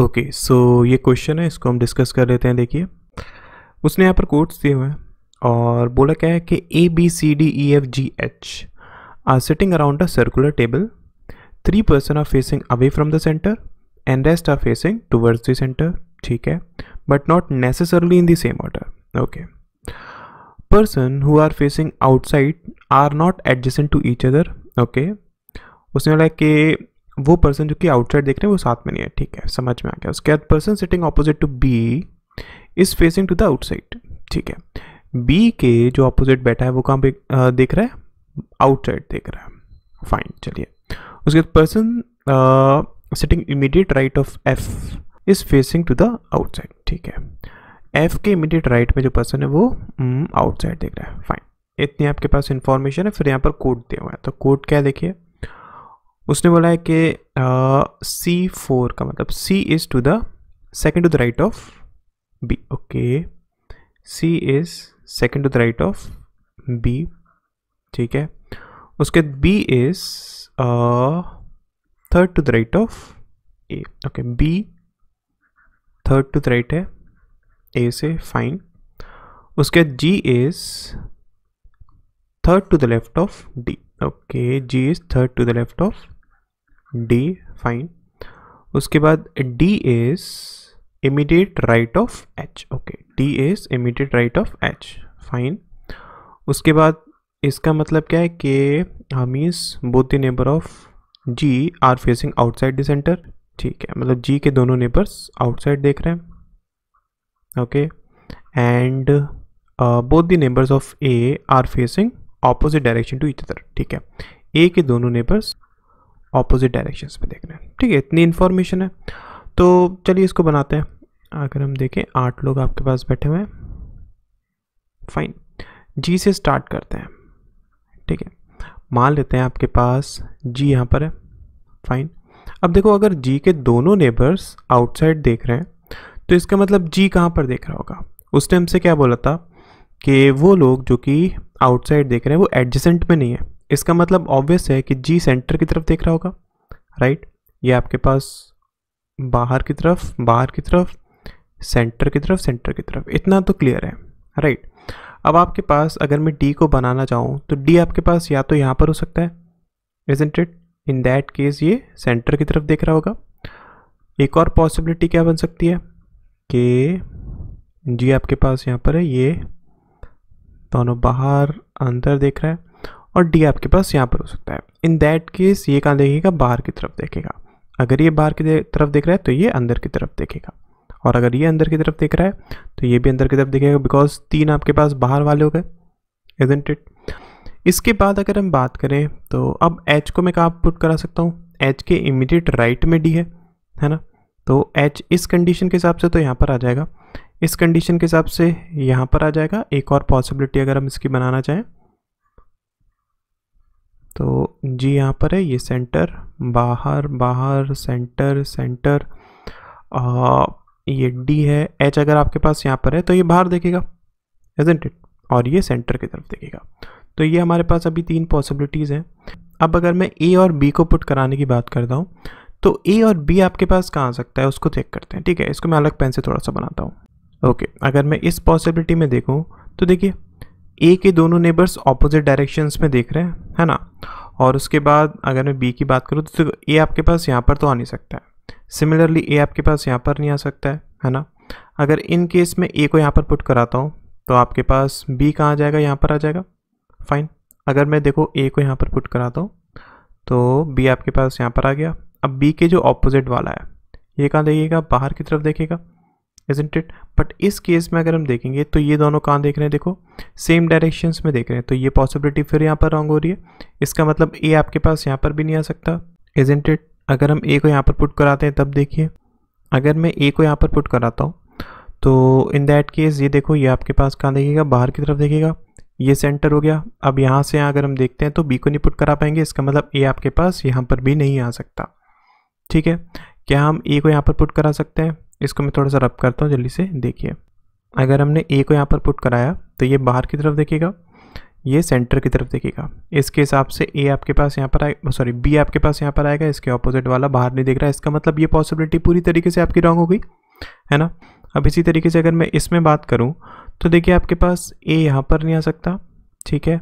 okay so ये question है इसको हम डिस्कस कर लेते हैं देखिए उसने यहाँ पर कोट्स दिए हुए हैं और बोला क्या है कि A B C D E F G H are sitting around a circular table three person are facing away from the centre and rest are facing towards the centre ठीक है but not necessarily in the same order okay person who are facing outside are not adjacent to each other okay उसने बोला कि वो person जो कि outside देख रहे हैं वो साथ में नहीं है ठीक है समझ में आ गया उसके बाद person sitting opposite to B is facing to the outside ठीक है बी के जो ऑपोजिट बैठा है वो कहाँ पे देख रहा है आउटसाइड देख रहा है फाइन चलिए उसके बाद person sitting immediate right of F is facing to the outside ठीक है एफ के इमीडिएट राइट में जो पर्सन है वो आउटसाइड mm, देख रहा है फाइन इतनी आपके पास इंफॉर्मेशन है फिर यहाँ पर कोड दिया हुआ है तो कोड क्या देखिए उसने बोला है कि सी फोर का मतलब C is to the second to the right of B okay C is second to the right of B ठीक है उसके B is third to the right of A okay B third to the right है A से fine उसके G is third to the left of D okay G is third to the left of D fine उसके बाद D is immediate right of H okay D is immediate right of H fine उसके बाद इसका मतलब क्या है कि means both the neighbour of G are facing outside the centre ठीक है मतलब जी के दोनों नेबर्स आउटसाइड देख रहे हैं okay and both the neighbours of A are facing opposite direction to each other ठीक है ए के दोनों नेबर्स ऑपोजिट डायरेक्शन में रहे हैं ठीक है इतनी इन्फॉर्मेशन है तो चलिए इसको बनाते हैं अगर हम देखें आठ लोग आपके पास बैठे हुए हैं फाइन जी से स्टार्ट करते हैं ठीक है मान लेते हैं आपके पास जी यहाँ पर है फाइन अब देखो अगर जी के दोनों नेबर्स आउटसाइड देख रहे हैं तो इसका मतलब जी कहाँ पर देख रहा होगा उस टाइम से क्या बोला था कि वो लोग जो कि आउटसाइड देख रहे हैं वो एडजेंट में नहीं है इसका मतलब ऑब्वियस है कि जी सेंटर की तरफ देख रहा होगा राइट ये आपके पास बाहर की तरफ बाहर की तरफ सेंटर की तरफ सेंटर की तरफ इतना तो क्लियर है राइट अब आपके पास अगर मैं डी को बनाना चाहूँ तो डी आपके पास या तो यहाँ पर हो सकता है isn't it in that case ये सेंटर की तरफ देख रहा होगा एक और पॉसिबिलिटी क्या बन सकती है कि जी आपके पास यहाँ पर है ये दोनों बाहर अंदर देख रहा है और डी आपके पास यहाँ पर हो सकता है इन दैट केस ये कहाँ देखेगा बाहर की तरफ देखेगा अगर ये बाहर की तरफ देख रहा है तो ये अंदर की तरफ देखेगा और अगर ये अंदर की तरफ देख रहा है तो ये भी अंदर की तरफ देखेगा बिकॉज तीन आपके पास बाहर वाले हो गए एजेंट इट इसके बाद अगर हम बात करें तो अब एच को मैं कहाँ पुट करा सकता हूँ एच के इमीडिएट राइट में डी है है ना तो एच इस कंडीशन के हिसाब से तो यहाँ पर आ जाएगा इस कंडीशन के हिसाब से यहाँ पर आ जाएगा एक और पॉसिबिलिटी अगर हम इसकी बनाना चाहें तो जी यहाँ पर है ये सेंटर बाहर बाहर सेंटर सेंटर आ, ये डी है एच अगर आपके पास यहाँ पर है तो ये बाहर देखेगा एजेंट इट और ये सेंटर की तरफ देखेगा तो ये हमारे पास अभी तीन पॉसिबिलिटीज़ हैं अब अगर मैं ए और बी को पुट कराने की बात करता हूँ तो ए और बी आपके पास कहाँ आ सकता है उसको चेक करते हैं ठीक है इसको मैं अलग पेन से थोड़ा सा बनाता हूँ ओके अगर मैं इस पॉसिबिलिटी में देखूँ तो देखिए ए के दोनों नेबर्स ऑपोजिट डायरेक्शंस में देख रहे हैं है ना और उसके बाद अगर मैं बी की बात करूँ तो ए आपके पास यहाँ पर तो आ नहीं सकता है सिमिलरली ए आपके पास यहाँ पर नहीं आ सकता है है ना अगर इन केस में ए को यहाँ पर पुट कराता हूँ तो आपके पास बी कहाँ आ जाएगा यहाँ पर आ जाएगा फाइन अगर मैं देखो ए को यहाँ पर पुट कराता हूँ तो बी आपके पास यहाँ पर आ गया अब बी के जो ऑपोजिट वाला है ये कहाँ देखिएगा बाहर की तरफ देखेगा इजेंट इट बट इस केस में अगर हम देखेंगे तो ये दोनों कहाँ देख रहे हैं देखो सेम डायरेक्शंस में देख रहे हैं तो ये पॉसिबिलिटी फिर यहाँ पर रॉन्ग हो रही है इसका मतलब ए आपके पास यहाँ पर भी नहीं आ सकता इजेंट इट अगर हम ए को यहाँ पर पुट कराते हैं तब देखिए अगर मैं ए को यहाँ पर पुट कराता हूँ तो इन दैट केस ये देखो ये आपके पास कहाँ देखेगा बाहर की तरफ देखेगा ये सेंटर हो गया अब यहाँ से यहाँ अगर हम देखते हैं तो बी को नहीं पुट करा पाएंगे इसका मतलब ए आपके पास यहाँ पर भी नहीं आ सकता ठीक है क्या हम ए को यहाँ पर पुट करा सकते हैं इसको मैं थोड़ा सा रब करता हूँ जल्दी से देखिए अगर हमने ए को यहाँ पर पुट कराया तो ये बाहर की तरफ देखेगा ये सेंटर की तरफ देखेगा इसके हिसाब से ए आपके पास यहाँ पर आए सॉरी बी आपके पास यहाँ पर आएगा इसके ऑपोजिट वाला बाहर नहीं देख रहा है इसका मतलब ये पॉसिबिलिटी पूरी तरीके से आपकी रॉन्ग हो गई है ना अब इसी तरीके से अगर मैं इसमें बात करूँ तो देखिए आपके पास ए यहाँ पर नहीं आ सकता ठीक है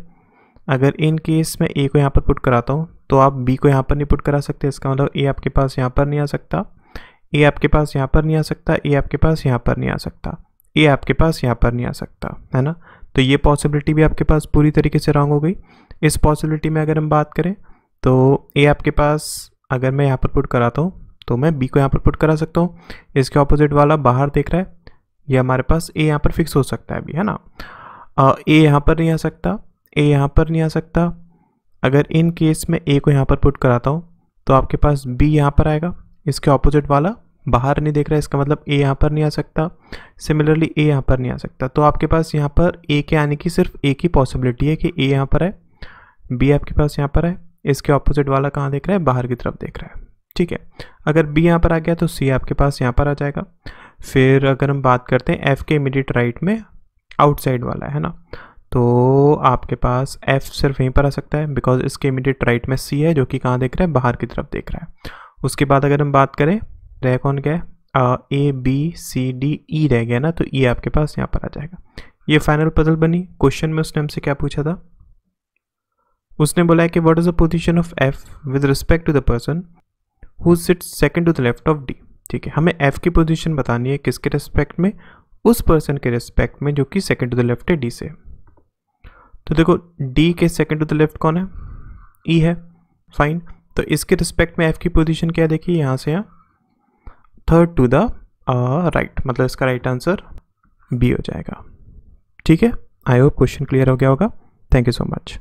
अगर इन केस मैं ए को यहाँ पर पुट कराता हूँ तो आप बी को यहाँ पर नहीं पुट करा सकते इसका मतलब ए आपके पास यहाँ पर नहीं आ सकता ए आपके पास यहाँ पर नहीं आ सकता ए आपके पास यहाँ पर नहीं आ सकता ए आपके पास यहाँ पर नहीं आ सकता है ना तो ये पॉसिबिलिटी भी आपके पास पूरी तरीके से रॉन्ग हो गई इस पॉसिबिलिटी में अगर हम बात करें तो ए आपके पास अगर मैं यहाँ पर पुट कराता हूँ तो मैं बी को यहाँ पर पुट करा सकता हूँ इसके ऑपोजिट वाला बाहर देख रहा है ये हमारे पास ए यहाँ पर फिक्स हो सकता है अभी है ना ए यहाँ पर नहीं आ सकता ए यहाँ पर नहीं आ सकता अगर इन केस में ए को यहाँ पर पुट कराता हूँ तो आपके पास बी यहाँ पर आएगा इसके ऑपोजिट वाला बाहर नहीं देख रहा है इसका मतलब ए यहाँ पर नहीं आ सकता सिमिलरली ए यहाँ पर नहीं आ सकता तो आपके पास यहाँ पर ए के आने की सिर्फ एक ही पॉसिबिलिटी है कि ए यहाँ पर है बी आपके पास यहाँ पर है इसके ऑपोजिट वाला कहाँ देख रहा है बाहर की तरफ देख रहा है ठीक है अगर बी यहाँ पर आ गया तो सी आपके पास यहाँ पर आ जाएगा फिर अगर हम बात करते हैं एफ़ के इमीडिएट राइट में आउटसाइड वाला है ना तो आपके पास एफ़ सिर्फ यहीं पर आ सकता है बिकॉज इसके इमीडिएट राइट में सी है जो कि कहाँ देख रहा है बाहर की तरफ देख रहा है उसके बाद अगर हम बात करें रह कौन क्या है ए बी सी डी ई रह गया ना तो ई e आपके पास यहाँ पर आ जाएगा ये फाइनल पजल बनी क्वेश्चन में उसने हमसे क्या पूछा था उसने बोला है कि what is the position of F with respect to the person who sit second to the left of D ठीक है हमें एफ की पोजिशन बतानी है किसके रिस्पेक्ट में उस पर्सन के रिस्पेक्ट में जो कि सेकेंड टू द लेफ्ट है डी से तो देखो डी के सेकेंड टू द लेफ्ट कौन है ई e है फाइन तो इसके रिस्पेक्ट में एफ़ की पोजीशन क्या देखिए यहाँ से यहाँ थर्ड टू द राइट मतलब इसका राइट आंसर बी हो जाएगा ठीक है आई होप क्वेश्चन क्लियर हो गया होगा थैंक यू सो मच